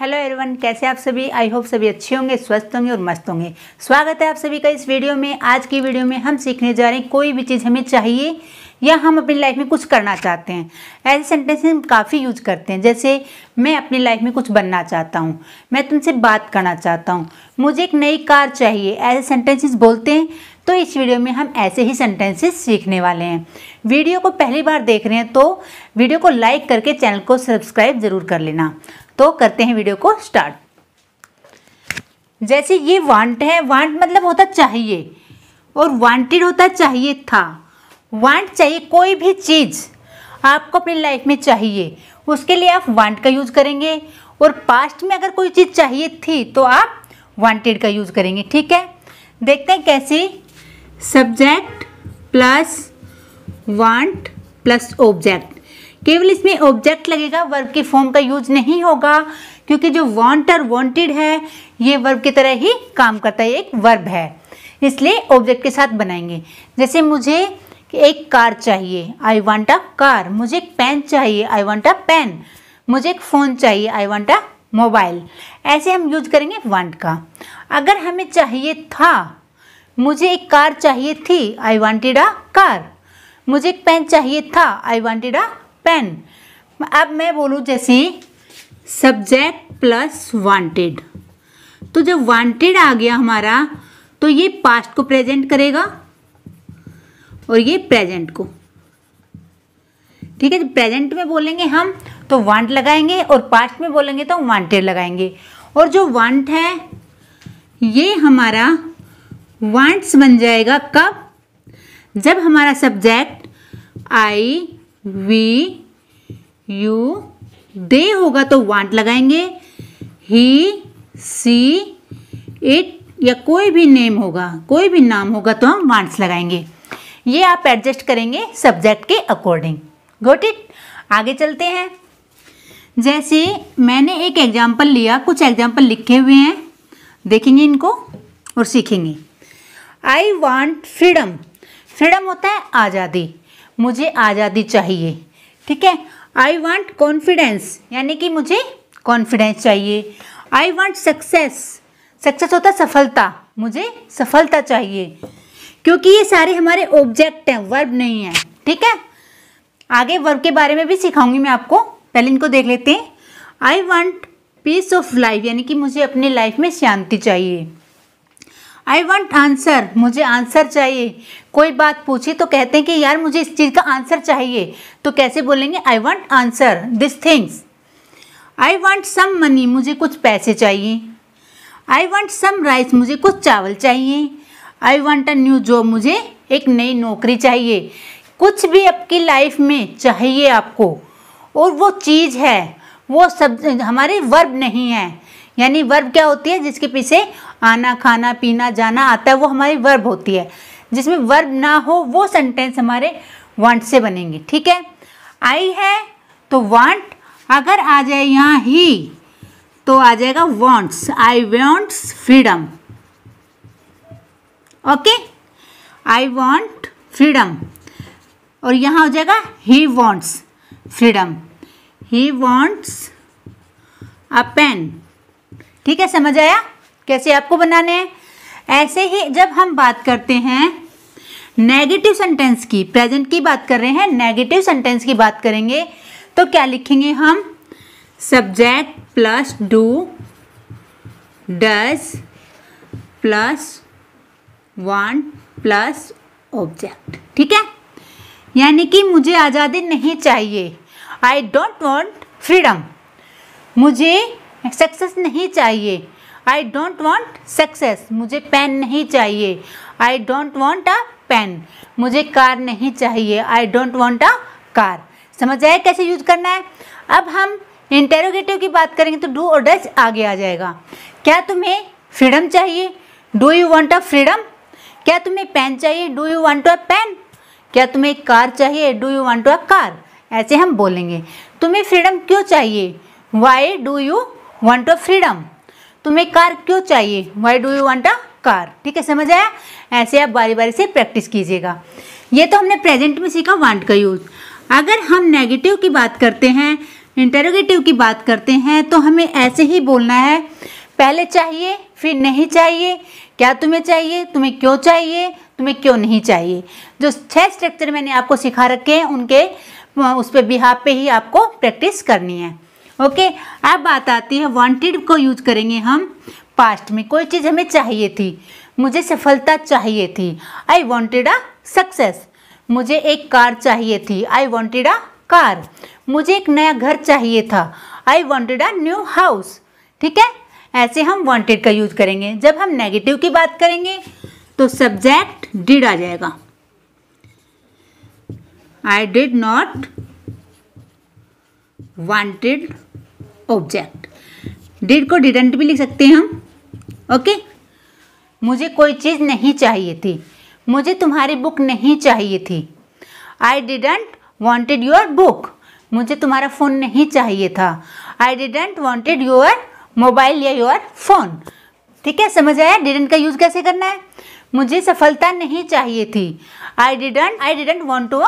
hello everyone कैसे आप सभी आई होप सभी अच्छे होंगे स्वस्थ होंगे और मस्त होंगे स्वागत है आप सभी का इस वीडियो में आज की वीडियो में हम सीखने जा रहे हैं कोई भी चीज़ हमें चाहिए या हम अपनी लाइफ में कुछ करना चाहते हैं ऐसे सेंटेंस हम काफ़ी यूज करते हैं जैसे मैं अपनी लाइफ में कुछ बनना चाहता हूँ मैं तुमसे बात करना चाहता हूँ मुझे एक नई कार चाहिए ऐसे सेंटेंसेस बोलते हैं तो इस वीडियो में हम ऐसे ही सेंटेंसेस सीखने वाले हैं वीडियो को पहली बार देख रहे हैं तो वीडियो को लाइक करके चैनल को सब्सक्राइब ज़रूर कर लेना तो करते हैं वीडियो को स्टार्ट जैसे ये वांट है वांट मतलब होता चाहिए और वांटेड होता चाहिए था वांट चाहिए कोई भी चीज़ आपको अपनी लाइफ में चाहिए उसके लिए आप वांट का यूज़ करेंगे और पास्ट में अगर कोई चीज़ चाहिए थी तो आप वांटेड का यूज़ करेंगे ठीक है देखते हैं कैसे subject plus want plus object केवल इसमें ऑब्जेक्ट लगेगा वर्ब के फॉर्म का यूज नहीं होगा क्योंकि जो वॉन्ट और वॉन्टेड है ये वर्ब की तरह ही काम करता है एक वर्ब है इसलिए ऑब्जेक्ट के साथ बनाएंगे जैसे मुझे एक कार चाहिए आई वांट अ कार मुझे एक पेन चाहिए आई वॉन्ट अ पेन मुझे एक फ़ोन चाहिए आई वॉन्ट अ मोबाइल ऐसे हम यूज करेंगे वांट का अगर हमें चाहिए था मुझे एक कार चाहिए थी आई वॉन्टेड अ कार मुझे एक पेन चाहिए था आई वांटेड अ पेन अब मैं बोलूँ जैसे सब्जेक्ट प्लस वांटेड तो जब वांटेड आ गया हमारा तो ये पास्ट को प्रेजेंट करेगा और ये प्रेजेंट को ठीक है जब तो प्रेजेंट में बोलेंगे हम तो वांट लगाएंगे और पास्ट में बोलेंगे तो वांटेड लगाएंगे और जो वांट है ये हमारा वांट्स बन जाएगा कब जब हमारा subject I we you they होगा तो वांट लगाएंगे ही सी इट या कोई भी नेम होगा कोई भी नाम होगा तो हम वांट्स लगाएंगे ये आप एडजस्ट करेंगे सब्जेक्ट के अकॉर्डिंग गोट इट आगे चलते हैं जैसे मैंने एक एग्जाम्पल लिया कुछ एग्जाम्पल लिखे हुए हैं देखेंगे इनको और सीखेंगे आई वांट फ्रीडम फ्रीडम होता है आज़ादी मुझे आज़ादी चाहिए ठीक है आई वांट कॉन्फिडेंस यानी कि मुझे कॉन्फिडेंस चाहिए आई वांट सक्सेस सक्सेस होता सफलता मुझे सफलता चाहिए क्योंकि ये सारे हमारे ऑब्जेक्ट हैं वर्ब नहीं है ठीक है आगे वर्ब के बारे में भी सिखाऊंगी मैं आपको पहले इनको देख लेते हैं I want peace of life यानी कि मुझे अपनी लाइफ में शांति चाहिए आई वांट आंसर मुझे आंसर चाहिए कोई बात पूछी तो कहते हैं कि यार मुझे इस चीज़ का आंसर चाहिए तो कैसे बोलेंगे I want answer this things I want some money मुझे कुछ पैसे चाहिए आई वॉन्ट सम राइस मुझे कुछ चावल चाहिए I want a new job मुझे एक नई नौकरी चाहिए कुछ भी आपकी लाइफ में चाहिए आपको और वो चीज़ है वो सब हमारे वर्ब नहीं है यानी वर्ब क्या होती है जिसके पीछे आना खाना पीना जाना आता है वो हमारी वर्ब होती है जिसमें वर्ब ना हो वो सेंटेंस हमारे वांट से बनेंगे ठीक है आई है तो वांट अगर आ जाए यहाँ ही तो आ जाएगा wants I wants freedom okay I want freedom और यहाँ हो जाएगा he wants freedom he wants a pen ठीक है समझ आया कैसे आपको बनाने हैं ऐसे ही जब हम बात करते हैं नेगेटिव सेंटेंस की प्रेजेंट की बात कर रहे हैं नेगेटिव सेंटेंस की बात करेंगे तो क्या लिखेंगे हम subject plus do does plus one plus object ठीक है यानी कि मुझे आज़ादी नहीं चाहिए आई डोंट वॉन्ट फ्रीडम मुझे सक्सेस नहीं चाहिए आई डोंट वॉन्ट सक्सेस मुझे पेन नहीं चाहिए I don't want a pen मुझे कार नहीं चाहिए I don't want a car समझ आए कैसे यूज करना है अब हम इंटेरोगेटिव की बात करेंगे तो डू और डच आगे आ जाएगा क्या तुम्हें फ्रीडम चाहिए do you want a freedom क्या तुम्हें पेन चाहिए do you want a pen क्या तुम्हें कार चाहिए do you want a car ऐसे हम बोलेंगे तुम्हें फ्रीडम क्यों चाहिए why do you want a freedom तुम्हें कार क्यों चाहिए why do you want a car ठीक है समझ आया ऐसे आप बारी बारी से प्रैक्टिस कीजिएगा ये तो हमने प्रेजेंट में सीखा वांट का यूज अगर हम नेगेटिव की बात करते हैं इंटरोगेटिव की बात करते हैं तो हमें ऐसे ही बोलना है पहले चाहिए फिर नहीं चाहिए क्या तुम्हें चाहिए तुम्हें क्यों चाहिए तुम्हें क्यों नहीं चाहिए जो छह स्ट्रक्चर मैंने आपको सिखा रखे हैं उनके उस पर बिहाब पे ही आपको प्रैक्टिस करनी है ओके अब बात आती है वांटेड को यूज करेंगे हम पास्ट में कोई चीज़ हमें चाहिए थी मुझे सफलता चाहिए थी आई वॉन्टेड अ सक्सेस मुझे एक कार चाहिए थी आई वॉन्टेड अ कार मुझे एक नया घर चाहिए था I wanted a new house ठीक है ऐसे हम वॉन्टेड का यूज करेंगे जब हम नेगेटिव की बात करेंगे तो सब्जेक्ट डिड आ जाएगा I did not wanted object did को डिडेंट भी लिख सकते हैं हम ओके मुझे कोई चीज़ नहीं चाहिए थी मुझे तुम्हारी बुक नहीं चाहिए थी I didn't wanted your book मुझे तुम्हारा फ़ोन नहीं चाहिए था I didn't wanted your mobile या योर फ़ोन ठीक है समझ आया डिडेंट का यूज़ कैसे करना है मुझे सफलता नहीं चाहिए थी I didn't I didn't want to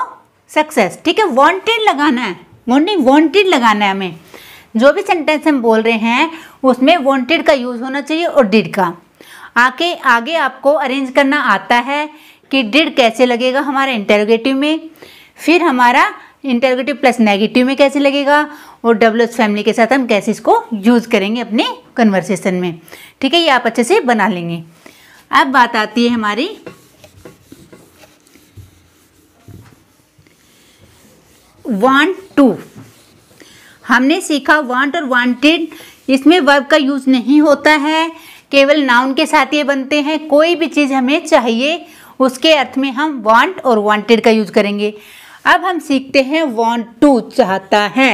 success ठीक है वॉन्टेड लगाना है नहीं वॉन्टेड लगाना है हमें जो भी सेंटेंस हम बोल रहे हैं उसमें वॉन्टेड का यूज़ होना चाहिए और डिड का आके आगे आपको अरेंज करना आता है कि डिड कैसे लगेगा हमारा इंटरोगेटिव में फिर हमारा इंटरोगेटिव प्लस नेगेटिव में कैसे लगेगा और डब्ल्यू फैमिली के साथ हम कैसे इसको यूज़ करेंगे अपने कन्वर्सेशन में ठीक है ये आप अच्छे से बना लेंगे अब बात आती है हमारी वन टू हमने सीखा वांट और वांटेड इसमें वर्ब का यूज़ नहीं होता है केवल नाउन के साथ ये बनते हैं कोई भी चीज़ हमें चाहिए उसके अर्थ में हम वांट और वांटेड का यूज करेंगे अब हम सीखते हैं वांट टू चाहता है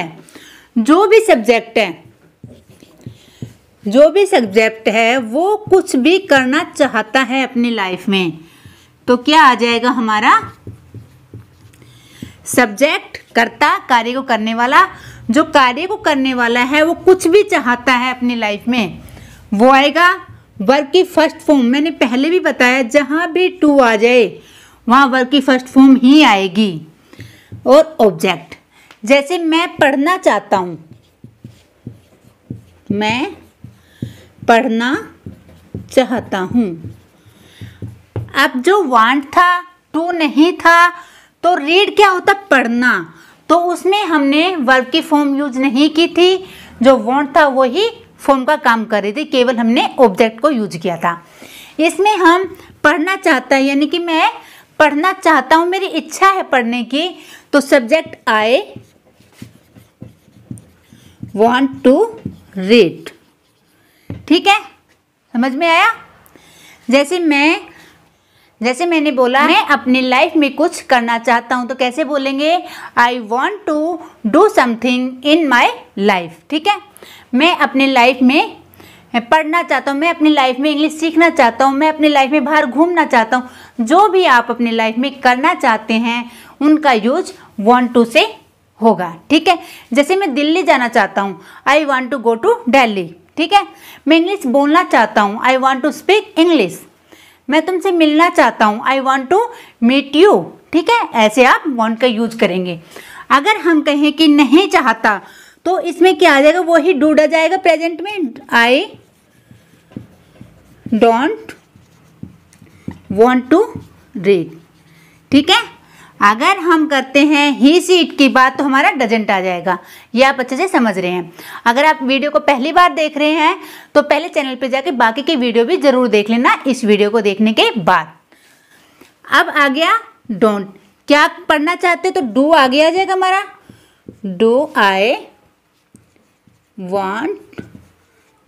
जो भी सब्जेक्ट है जो भी सब्जेक्ट है वो कुछ भी करना चाहता है अपनी लाइफ में तो क्या आ जाएगा हमारा सब्जेक्ट कर्ता कार्य को करने वाला जो कार्य को करने वाला है वो कुछ भी चाहता है अपनी लाइफ में वो आएगा वर्ग की फर्स्ट फॉर्म मैंने पहले भी बताया जहाँ भी टू आ जाए वहाँ वर्ग की फर्स्ट फॉर्म ही आएगी और ऑब्जेक्ट जैसे मैं पढ़ना चाहता हूँ मैं पढ़ना चाहता हूँ अब जो वांट था टू नहीं था तो रीड क्या होता पढ़ना तो उसमें हमने वर्ब की फॉर्म यूज नहीं की थी जो वॉन्ट था वही फॉर्म का काम कर रही थी केवल हमने ऑब्जेक्ट को यूज किया था इसमें हम पढ़ना चाहता है यानी कि मैं पढ़ना चाहता हूँ मेरी इच्छा है पढ़ने की तो subject I want to read ठीक है समझ में आया जैसे मैं जैसे मैंने बोला मैं अपनी लाइफ में कुछ करना चाहता हूँ तो कैसे बोलेंगे I want to do something in my life ठीक है मैं अपनी लाइफ में पढ़ना चाहता हूँ मैं अपनी लाइफ में इंग्लिश सीखना चाहता हूँ मैं अपनी लाइफ में बाहर घूमना चाहता हूँ जो भी आप अपनी लाइफ में करना चाहते हैं उनका यूज वॉन्ट टू से होगा ठीक है जैसे मैं दिल्ली जाना चाहता हूँ I want to go to Delhi ठीक है मैं इंग्लिश बोलना चाहता हूँ I want to speak English मैं तुमसे मिलना चाहता हूँ I want to meet you ठीक है ऐसे आप वॉन्ट का यूज करेंगे अगर हम कहें कि नहीं चाहता तो इसमें क्या आ जाएगा वही डूडा जाएगा प्रेजेंट में I don't want to read ठीक है अगर हम करते हैं ही सी इट की बात तो हमारा डजेंट आ जाएगा ये आप अच्छे से समझ रहे हैं अगर आप वीडियो को पहली बार देख रहे हैं तो पहले चैनल पर जाके बाकी की वीडियो भी ज़रूर देख लेना इस वीडियो को देखने के बाद अब आ गया डोंट क्या पढ़ना चाहते तो डू आगे आ जाएगा हमारा do I want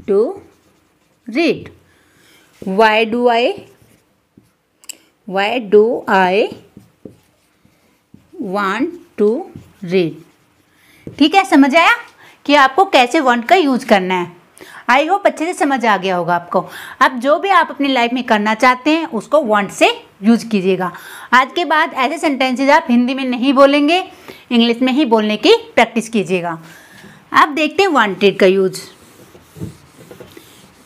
to read why do I why do I want to read ठीक है समझ आया कि आपको कैसे वन का यूज़ करना है आई होप अच्छे से समझ आ गया होगा आपको अब जो भी आप अपनी लाइफ में करना चाहते हैं उसको वॉन्ट से यूज कीजिएगा आज के बाद ऐसे सेंटेंसेज आप हिंदी में नहीं बोलेंगे इंग्लिश में ही बोलने की प्रैक्टिस कीजिएगा अब देखते हैं वांटेड का यूज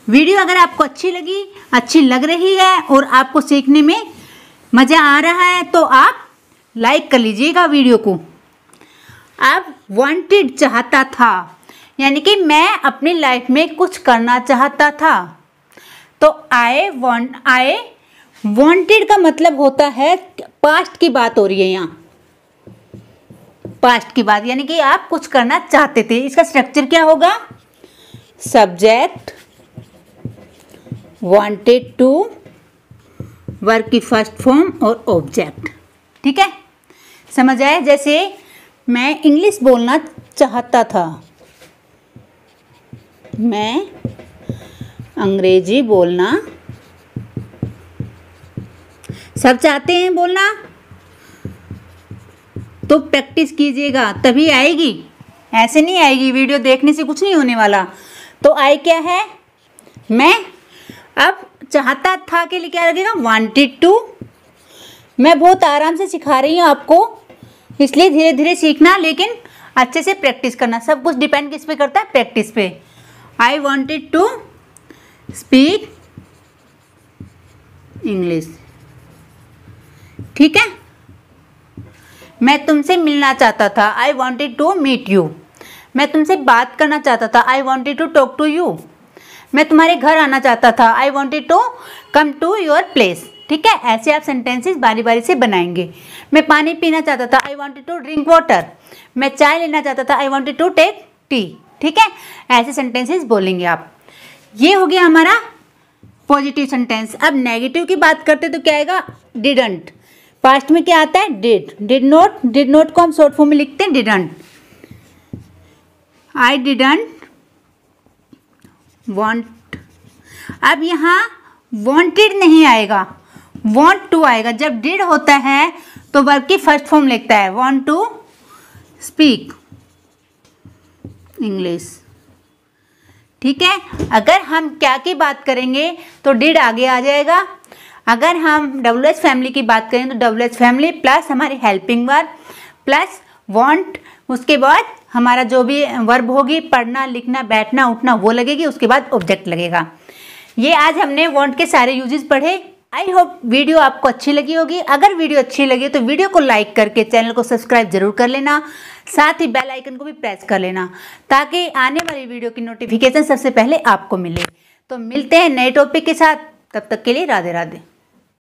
वीडियो अगर आपको अच्छी लगी अच्छी लग रही है और आपको सीखने में मज़ा आ रहा है तो आप लाइक कर लीजिएगा वीडियो को अब वांटेड चाहता था यानी कि मैं अपनी लाइफ में कुछ करना चाहता था तो आई वॉन्ट आई वॉन्टेड का मतलब होता है पास्ट की बात हो रही है यहाँ पास्ट की बात यानी कि आप कुछ करना चाहते थे इसका स्ट्रक्चर क्या होगा सब्जेक्ट वांटेड टू वर्क की फर्स्ट फॉर्म और ऑब्जेक्ट ठीक है समझ आया जैसे मैं इंग्लिश बोलना चाहता था मैं अंग्रेजी बोलना सब चाहते हैं बोलना तो प्रैक्टिस कीजिएगा तभी आएगी ऐसे नहीं आएगी वीडियो देखने से कुछ नहीं होने वाला तो आई क्या है मैं अब चाहता था के लिए क्या लगेगा वांटेड टू मैं बहुत आराम से सिखा रही हूँ आपको इसलिए धीरे धीरे सीखना लेकिन अच्छे से प्रैक्टिस करना सब कुछ डिपेंड किस पे करता है प्रैक्टिस पे I wanted to speak English ठीक है मैं तुमसे मिलना चाहता था I wanted to meet you मैं तुमसे बात करना चाहता था I wanted to talk to you मैं तुम्हारे घर आना चाहता था I wanted to come to your place ठीक है ऐसे आप सेंटेंसेस बारी बारी से बनाएंगे मैं पानी पीना चाहता था I wanted to drink water मैं चाय लेना चाहता था I wanted to take tea ठीक है ऐसे सेंटेंसेस बोलेंगे आप ये हो गया हमारा पॉजिटिव सेंटेंस अब नेगेटिव की बात करते तो क्या आएगा डिडंट पास्ट में क्या आता है did did not did not को हम शॉर्ट फॉर्म में लिखते हैं डिडंट आई डिडंट वॉन्ट अब यहाँ वॉन्टेड नहीं आएगा वॉन्ट टू आएगा जब डिड होता है तो वर्ग की फर्स्ट फॉर्म लिखता है वॉन्ट टू स्पीक इंग्लिश ठीक है अगर हम क्या की बात करेंगे तो डिड आगे आ जाएगा अगर हम डब्ल्यू एच फैमिली की बात करें तो डब्ल्यू एच फैमिली प्लस हमारी हेल्पिंग वर्ग प्लस वॉन्ट उसके बाद हमारा जो भी वर्ब होगी पढ़ना लिखना बैठना उठना वो लगेगी उसके बाद ऑब्जेक्ट लगेगा ये आज हमने वॉन्ट के सारे यूजेस पढ़े आई होप वीडियो आपको अच्छी लगी होगी अगर वीडियो अच्छी लगी तो वीडियो को लाइक करके चैनल को सब्सक्राइब जरूर कर लेना साथ ही बेल आइकन को भी प्रेस कर लेना ताकि आने वाली वीडियो की नोटिफिकेशन सबसे पहले आपको मिले तो मिलते हैं नए टॉपिक के साथ तब तक के लिए राधे राधे